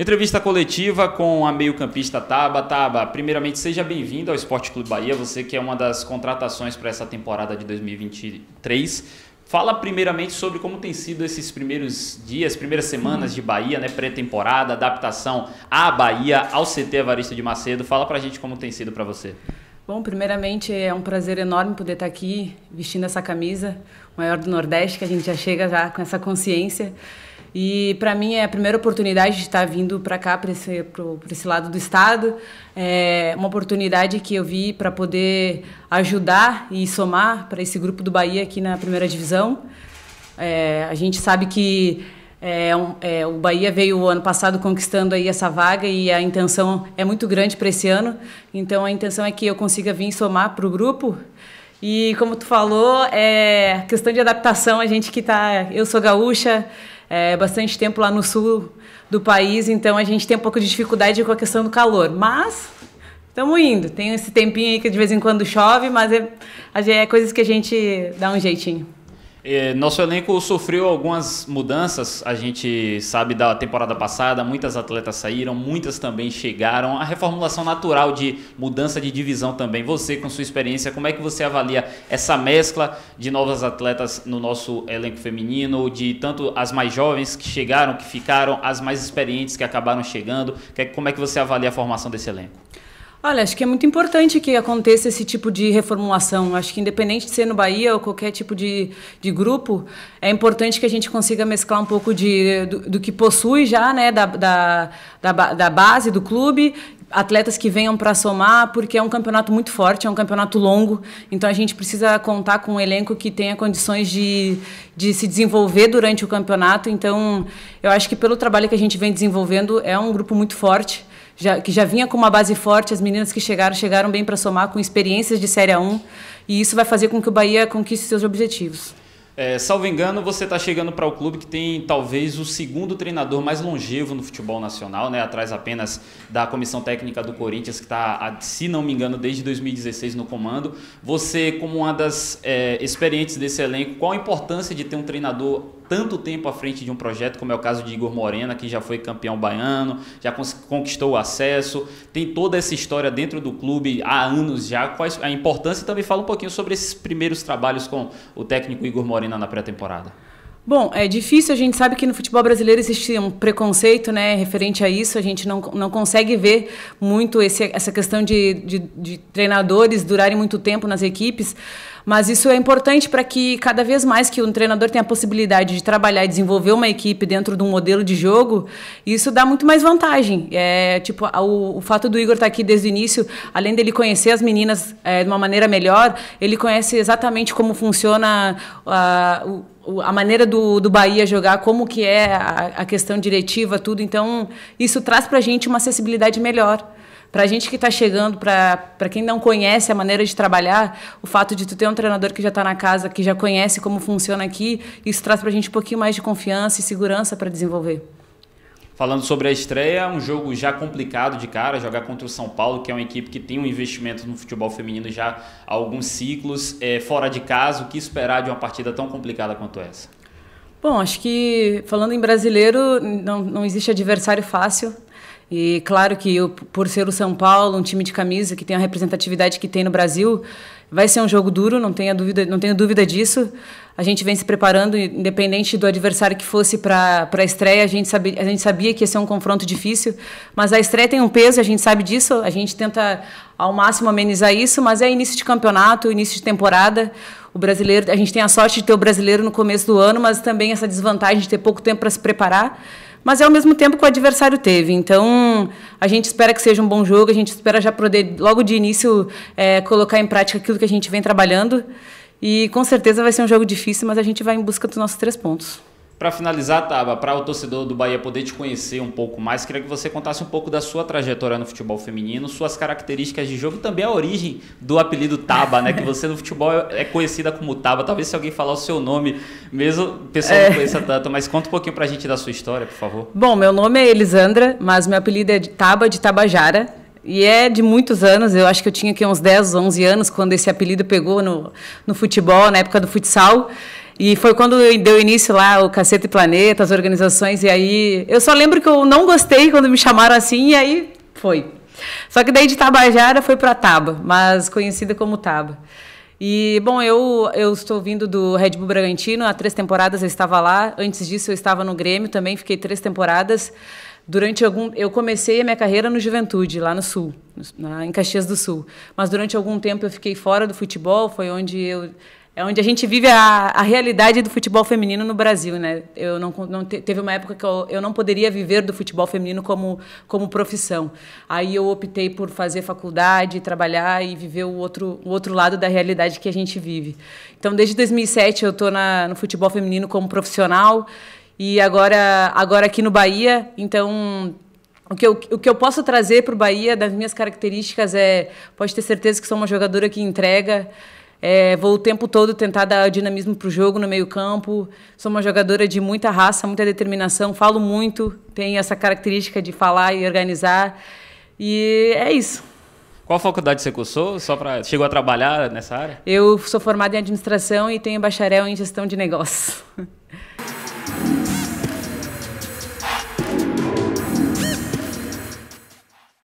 Entrevista coletiva com a meio-campista Taba. Taba, primeiramente, seja bem-vindo ao Esporte Clube Bahia. Você que é uma das contratações para essa temporada de 2023. Fala primeiramente sobre como tem sido esses primeiros dias, primeiras semanas de Bahia, né? Pré-temporada, adaptação à Bahia, ao CT Evaristo de Macedo. Fala pra gente como tem sido para você. Bom, primeiramente é um prazer enorme poder estar aqui vestindo essa camisa, maior do Nordeste, que a gente já chega já com essa consciência. E para mim é a primeira oportunidade de estar tá vindo para cá, para esse, esse lado do estado. É uma oportunidade que eu vi para poder ajudar e somar para esse grupo do Bahia aqui na primeira divisão. É, a gente sabe que é, é, o Bahia veio ano passado conquistando aí essa vaga e a intenção é muito grande para esse ano. Então a intenção é que eu consiga vir somar para o grupo e como tu falou, é questão de adaptação, a gente que tá, eu sou gaúcha, é bastante tempo lá no sul do país, então a gente tem um pouco de dificuldade com a questão do calor, mas estamos indo. Tem esse tempinho aí que de vez em quando chove, mas é, é coisas que a gente dá um jeitinho. É, nosso elenco sofreu algumas mudanças, a gente sabe da temporada passada, muitas atletas saíram, muitas também chegaram. A reformulação natural de mudança de divisão também. Você, com sua experiência, como é que você avalia essa mescla de novas atletas no nosso elenco feminino, de tanto as mais jovens que chegaram, que ficaram, as mais experientes que acabaram chegando? É, como é que você avalia a formação desse elenco? Olha, acho que é muito importante que aconteça esse tipo de reformulação. Acho que independente de ser no Bahia ou qualquer tipo de, de grupo, é importante que a gente consiga mesclar um pouco de, do, do que possui já, né, da, da, da, da base do clube atletas que venham para somar, porque é um campeonato muito forte, é um campeonato longo, então a gente precisa contar com um elenco que tenha condições de, de se desenvolver durante o campeonato. Então, eu acho que pelo trabalho que a gente vem desenvolvendo, é um grupo muito forte já, que já vinha com uma base forte, as meninas que chegaram, chegaram bem para somar com experiências de Série A1, e isso vai fazer com que o Bahia conquiste seus objetivos. É, salvo engano, você está chegando para o clube que tem talvez o segundo treinador mais longevo no futebol nacional, né? atrás apenas da comissão técnica do Corinthians, que está, se não me engano, desde 2016 no comando. Você, como uma das é, experientes desse elenco, qual a importância de ter um treinador tanto tempo à frente de um projeto, como é o caso de Igor Morena, que já foi campeão baiano, já conquistou o acesso, tem toda essa história dentro do clube há anos já. Quais a importância? E também fala um pouquinho sobre esses primeiros trabalhos com o técnico Igor Morena na pré-temporada. Bom, é difícil, a gente sabe que no futebol brasileiro existe um preconceito né, referente a isso, a gente não, não consegue ver muito esse, essa questão de, de, de treinadores durarem muito tempo nas equipes, mas isso é importante para que cada vez mais que um treinador tenha a possibilidade de trabalhar e desenvolver uma equipe dentro de um modelo de jogo, isso dá muito mais vantagem. É, tipo, o, o fato do Igor estar tá aqui desde o início, além dele conhecer as meninas é, de uma maneira melhor, ele conhece exatamente como funciona a, ah, o a maneira do, do Bahia jogar, como que é a, a questão diretiva, tudo. Então, isso traz para a gente uma acessibilidade melhor. Para a gente que está chegando, para quem não conhece a maneira de trabalhar, o fato de tu ter um treinador que já está na casa, que já conhece como funciona aqui, isso traz para a gente um pouquinho mais de confiança e segurança para desenvolver. Falando sobre a estreia, um jogo já complicado de cara, jogar contra o São Paulo, que é uma equipe que tem um investimento no futebol feminino já há alguns ciclos, é, fora de casa, o que esperar de uma partida tão complicada quanto essa? Bom, acho que falando em brasileiro, não, não existe adversário fácil e claro que eu, por ser o São Paulo, um time de camisa que tem a representatividade que tem no Brasil, vai ser um jogo duro, não tenha dúvida, não tenho dúvida disso. A gente vem se preparando, independente do adversário que fosse para a estreia, a gente, sabia, a gente sabia que ia ser um confronto difícil, mas a estreia tem um peso, a gente sabe disso, a gente tenta ao máximo amenizar isso, mas é início de campeonato, início de temporada. O brasileiro, a gente tem a sorte de ter o brasileiro no começo do ano, mas também essa desvantagem de ter pouco tempo para se preparar mas é ao mesmo tempo que o adversário teve. Então, a gente espera que seja um bom jogo, a gente espera já poder, logo de início, é, colocar em prática aquilo que a gente vem trabalhando. E com certeza vai ser um jogo difícil, mas a gente vai em busca dos nossos três pontos. Para finalizar, Taba, para o torcedor do Bahia poder te conhecer um pouco mais, queria que você contasse um pouco da sua trajetória no futebol feminino, suas características de jogo e também a origem do apelido Taba, né? Que você no futebol é conhecida como Taba. Talvez se alguém falar o seu nome, mesmo o pessoal é. não conheça tanto, mas conta um pouquinho para a gente da sua história, por favor. Bom, meu nome é Elisandra, mas meu apelido é de Taba, de Tabajara. E é de muitos anos, eu acho que eu tinha aqui uns 10, 11 anos quando esse apelido pegou no, no futebol, na época do futsal. E foi quando deu início lá o Cacete Planeta, as organizações, e aí. Eu só lembro que eu não gostei quando me chamaram assim, e aí foi. Só que daí de Tabajara foi para Taba, mas conhecida como Taba. E, bom, eu, eu estou vindo do Red Bull Bragantino, há três temporadas eu estava lá, antes disso eu estava no Grêmio também, fiquei três temporadas. Durante algum, eu comecei a minha carreira no Juventude, lá no Sul, na, em Caxias do Sul. Mas durante algum tempo eu fiquei fora do futebol, foi onde eu é onde a gente vive a, a realidade do futebol feminino no Brasil, né? Eu não, não te, teve uma época que eu, eu não poderia viver do futebol feminino como, como profissão. Aí eu optei por fazer faculdade, trabalhar e viver o outro, o outro lado da realidade que a gente vive. Então, desde 2007 eu estou no futebol feminino como profissional e agora, agora aqui no Bahia, então o que, eu, o que eu posso trazer para o Bahia, das minhas características, é: pode ter certeza que sou uma jogadora que entrega, é, vou o tempo todo tentar dar dinamismo para o jogo no meio-campo. Sou uma jogadora de muita raça, muita determinação, falo muito, tenho essa característica de falar e organizar. E é isso. Qual faculdade você cursou? Só para chegou a trabalhar nessa área? Eu sou formada em administração e tenho bacharel em gestão de negócios.